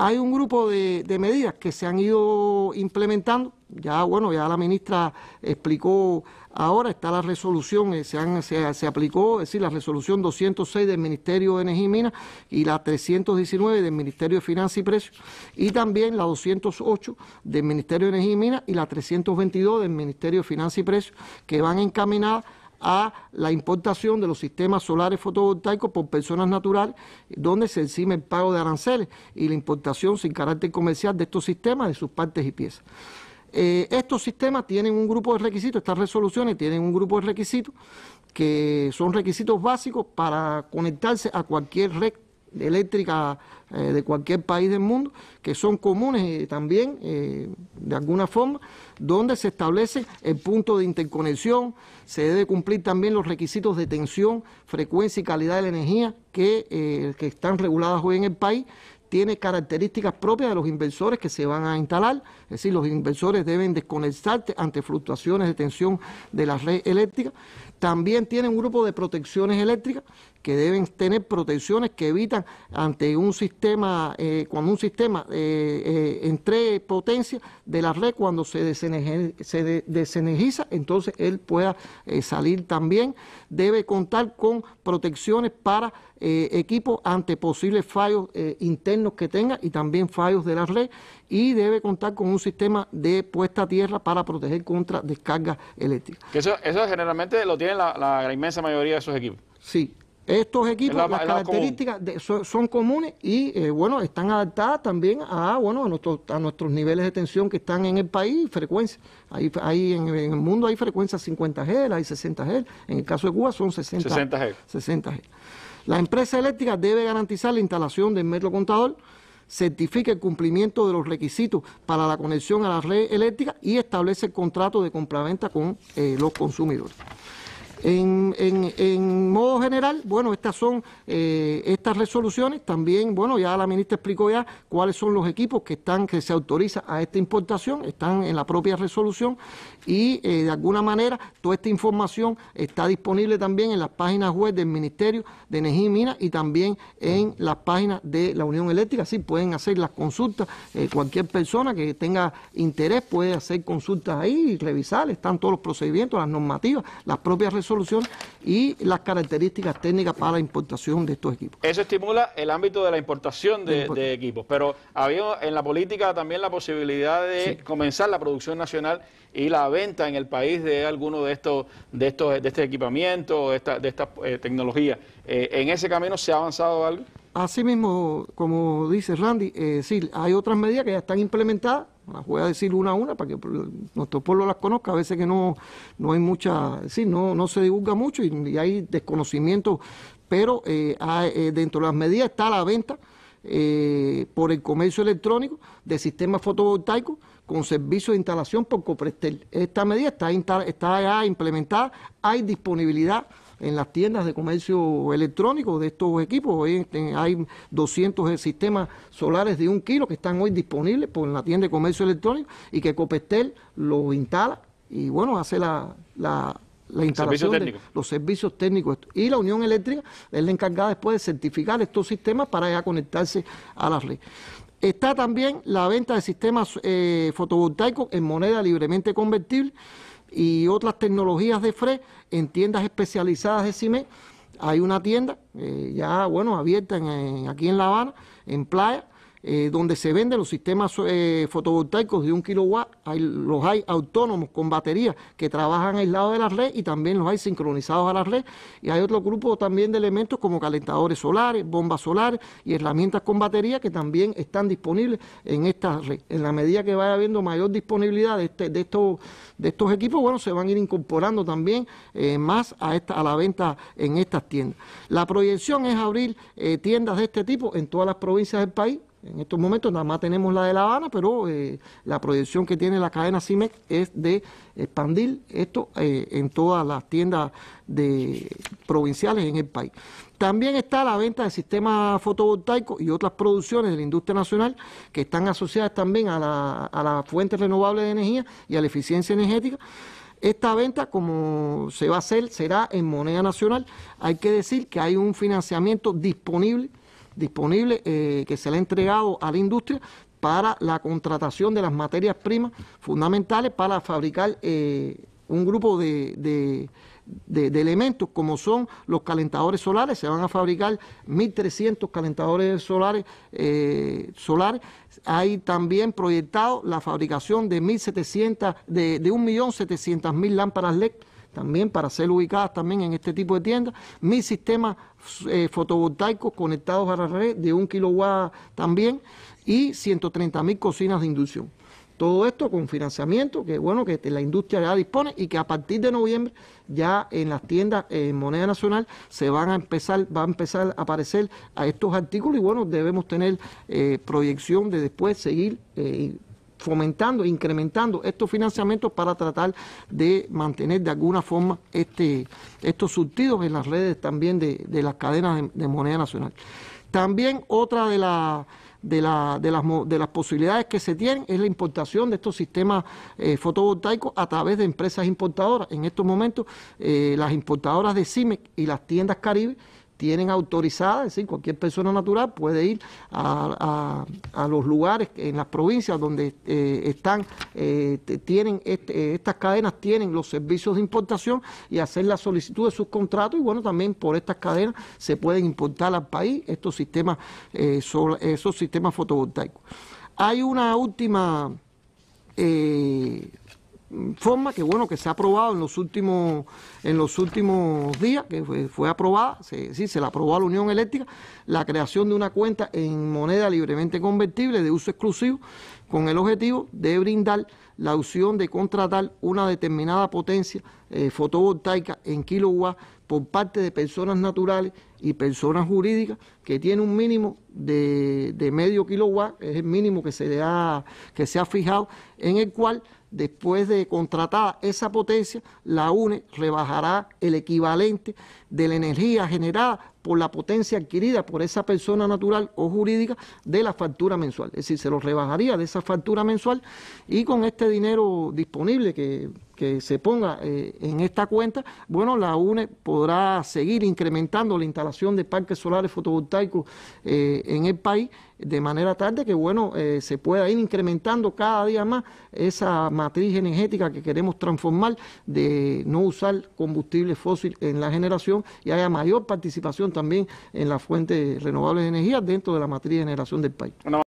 hay un grupo de, medidas que se han ido implementando. Ya, bueno, ya la ministra explicó ahora, está la resolución, eh, se, aplicó, es decir, la resolución 206 del Ministerio de Energía y Minas y la 319 del Ministerio de Finanzas y Precios, y también la 208 del Ministerio de Energía y Minas y la 322 del Ministerio de Finanzas y Precios, que van encaminadas a la importación de los sistemas solares fotovoltaicos por personas naturales, donde se encima el pago de aranceles y la importación sin carácter comercial de estos sistemas, de sus partes y piezas. Eh, estos sistemas tienen un grupo de requisitos, estas resoluciones tienen un grupo de requisitos que son requisitos básicos para conectarse a cualquier red Eléctrica eh, de cualquier país del mundo, que son comunes eh, también, eh, de alguna forma, donde se establece el punto de interconexión, se debe cumplir también los requisitos de tensión, frecuencia y calidad de la energía que, que están reguladas hoy en el país, tiene características propias de los inversores que se van a instalar, es decir, los inversores deben desconectarse ante fluctuaciones de tensión de la red eléctrica. También tiene un grupo de protecciones eléctricas que deben tener protecciones que evitan ante un sistema, eh, cuando un sistema eh, eh, entre potencia de la red, cuando se, desenergiza, entonces él pueda salir también. Debe contar con protecciones para eh, equipo ante posibles fallos eh, internos que tenga y también fallos de la red y debe contar con un sistema de puesta a tierra para proteger contra descargas eléctricas. eso, generalmente lo tiene la, inmensa mayoría de esos equipos. Sí, estos equipos, las características son, comunes y eh, bueno, están adaptadas también a bueno a nuestros niveles de tensión que están en el país, frecuencia. Ahí, en, el mundo hay frecuencias 50 Hz, hay 60 Hz, en el caso de Cuba son 60 60 60 la empresa eléctrica debe garantizar la instalación del metro contador, certifique el cumplimiento de los requisitos para la conexión a la red eléctrica y establece el contrato de compraventa con eh, los consumidores. En, modo general, bueno, estas son eh, estas resoluciones. También, bueno, ya la ministra explicó ya cuáles son los equipos que están, que se autoriza a esta importación, están en la propia resolución y eh, de alguna manera toda esta información está disponible también en las páginas web del Ministerio de Energía y Minas y también en las páginas de la Unión Eléctrica. Así pueden hacer las consultas. Eh, cualquier persona que tenga interés puede hacer consultas ahí y revisar. Están todos los procedimientos, las normativas, las propias resoluciones solución y las características técnicas para la importación de estos equipos. Eso estimula el ámbito de la importación de, equipos, pero había en la política también la posibilidad de comenzar la producción nacional y la venta en el país de alguno de estos, de estos, de este equipamiento, de esta, de eh, eh, ¿En ese camino se ha avanzado algo? Así mismo, como dice Randy, eh, sí, hay otras medidas que ya están implementadas las voy a decir una a una para que nuestro pueblo las conozca. A veces que no, hay mucha, sí, no, se divulga mucho y, hay desconocimiento, pero eh, eh, dentro de las medidas está la venta eh, por el comercio electrónico de sistemas fotovoltaicos con servicio de instalación por Coprestel. Esta medida está, está ya implementada, hay disponibilidad en las tiendas de comercio electrónico de estos equipos. Hoy hay 200 eh, sistemas solares de un kilo que están hoy disponibles por la tienda de comercio electrónico y que Copestel los instala y bueno, hace la, la instalación de los servicios técnicos y la Unión Eléctrica es la encargada después de certificar estos sistemas para ya conectarse a la red. Está también la venta de sistemas eh, fotovoltaicos en moneda libremente convertible y otras tecnologías de FRE en tiendas especializadas de Cime, Hay una tienda eh, ya, bueno, abierta aquí en La Habana, en Playa, eh, donde se venden los sistemas eh, fotovoltaicos de un kilowatt, los hay autónomos con batería que trabajan aislados de la red y también los hay sincronizados a la red. Y hay otro grupo también de elementos como calentadores solares, bombas solares y herramientas con batería que también están disponibles en esta red. En la medida que vaya habiendo mayor disponibilidad de, este, estos, de estos equipos, bueno, se van a ir incorporando también eh, más a, esta, a la venta en estas tiendas. La proyección es abrir tiendas de este tipo en todas las provincias del país en estos momentos nada más tenemos la de La Habana, pero eh, la proyección que tiene la cadena CIMEC es de expandir esto eh, en todas las tiendas de, provinciales en el país. También está la venta de sistemas fotovoltaicos y otras producciones de la industria nacional que están asociadas también a las fuentes renovables de energía y a la eficiencia energética. Esta venta, como se va a hacer, será en moneda nacional. Hay que decir que hay un financiamiento disponible disponible eh, que se le ha entregado a la industria para la contratación de las materias primas fundamentales para fabricar eh, un grupo de, de, elementos como son los calentadores solares, se van a fabricar 1.300 calentadores solares, eh, solares. Hay también proyectado la fabricación de 1.700, de, de 1.700.000 lámparas LED también para ser ubicadas también en este tipo de tiendas. mil sistemas eh, fotovoltaicos conectados a la red de un kilowatt también y 130 mil cocinas de inducción. Todo esto con financiamiento que bueno que la industria ya dispone y que a partir de noviembre ya en las tiendas en moneda nacional se van a empezar, va a empezar a aparecer a estos artículos y bueno, debemos tener eh, proyección de después seguir eh, fomentando, incrementando estos financiamientos para tratar de mantener de alguna forma este, estos surtidos en las redes también de, las cadenas de, moneda nacional. También otra de, de, las, de las posibilidades que se tienen es la importación de estos sistemas eh, fotovoltaicos a través de empresas importadoras. En estos momentos, eh, las importadoras de CIMEC y las tiendas Caribe tienen autorizada, es decir, cualquier persona natural puede ir a, los lugares en las provincias donde eh, están, eh, tienen este, eh, estas cadenas, tienen los servicios de importación y hacer la solicitud de sus contratos y bueno, también por estas cadenas se pueden importar al país estos sistemas, esos sistemas fotovoltaicos. Hay una última... Eh, forma que bueno que se ha aprobado en los últimos en los últimos días que fue, fue aprobada sí se la aprobó a la Unión Eléctrica la creación de una cuenta en moneda libremente convertible de uso exclusivo con el objetivo de brindar la opción de contratar una determinada potencia eh, fotovoltaica en kilowatt por parte de personas naturales y personas jurídicas que tiene un mínimo de, de medio kilowatt, es el mínimo que se, ha, que se ha fijado, en el cual después de contratar esa potencia, la UNE rebajará el equivalente de la energía generada por la potencia adquirida por esa persona natural o jurídica de la factura mensual. Es decir, se lo rebajaría de esa factura mensual y con este dinero disponible que que se ponga eh, en esta cuenta, bueno, la UNE podrá seguir incrementando la instalación de parques solares fotovoltaicos eh, en el país de manera tal de que, bueno, eh, se pueda ir incrementando cada día más esa matriz energética que queremos transformar de no usar combustible fósil en la generación y haya mayor participación también en las fuentes renovables de energía dentro de la matriz de generación del país.